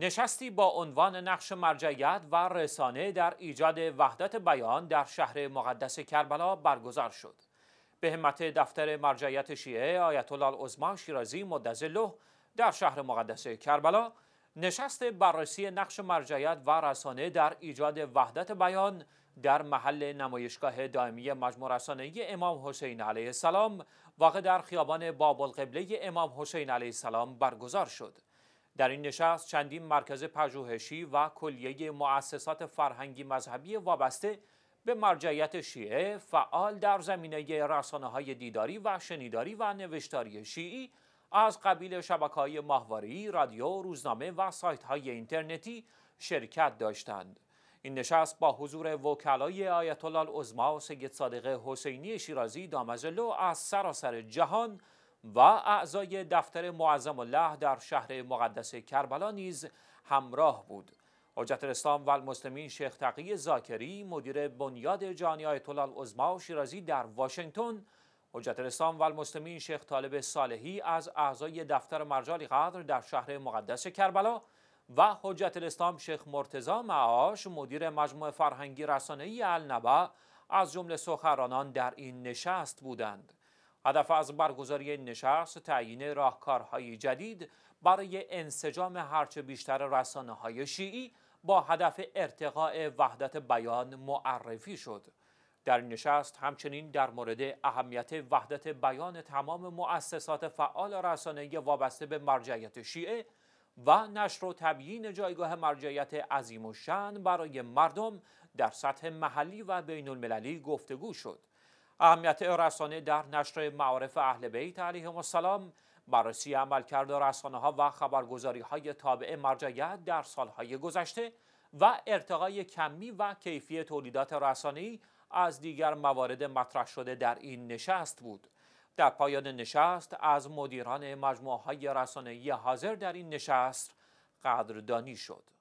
نشستی با عنوان نقش مرجعیت و رسانه در ایجاد وحدت بیان در شهر مقدس کربلا برگزار شد. به همت دفتر مرجعیت شیعه آیت الله شیرازی مدظله در شهر مقدس کربلا نشست بررسی نقش مرجعیت و رسانه در ایجاد وحدت بیان در محل نمایشگاه دائمی مجموع رسانه امام حسین علیه السلام واقع در خیابان باب القبله امام حسین علیه السلام برگزار شد. در این نشست چندین مرکز پژوهشی و کلیه مؤسسات فرهنگی مذهبی وابسته به مرجعیت شیعه فعال در زمینه رسانه های دیداری و شنیداری و نوشتاری شیعی از قبیل شبکه های ماهواری، رادیو، روزنامه و سایت های اینترنتی شرکت داشتند. این نشست با حضور وکلای آیت الله و سید صادق حسینی شیرازی دامزلو از سراسر جهان و اعضای دفتر معظم الله در شهر مقدس کربلا نیز همراه بود حجت الاسلام و المسلمین شیخ تقی زاکری مدیر بنیاد جهانی آیت الله و شیرازی در واشنگتن حجت الاسلام و المسلمین شیخ طالب صالحی از اعضای دفتر مرجالی قدر در شهر مقدس کربلا و حجت الاسلام شیخ مرتزا معاش مدیر مجموعه فرهنگی رسانه‌ای النبا از جمله سخرانان در این نشست بودند هدف از برگزاری نشست تعیین راهکارهای جدید برای انسجام هرچه بیشتر رسانه های شیعی با هدف ارتقاء وحدت بیان معرفی شد. در نشست همچنین در مورد اهمیت وحدت بیان تمام مؤسسات فعال رسانه وابسته به مرجعیت شیعه و نشر و تبیین جایگاه مرجعیت عظیم و شن برای مردم در سطح محلی و بین المللی گفتگو شد. اهمیت رسانه در نشر معارف اهل بیت علیهم السلام بررسی عملکرد رسانه ها و خبرگزاری های تابع مرجعیت در سالهای گذشته و ارتقای کمی و کیفی تولیدات رسانه‌ای از دیگر موارد مطرح شده در این نشست بود در پایان نشست از مدیران مجموعه های رسانه‌ای حاضر در این نشست قدردانی شد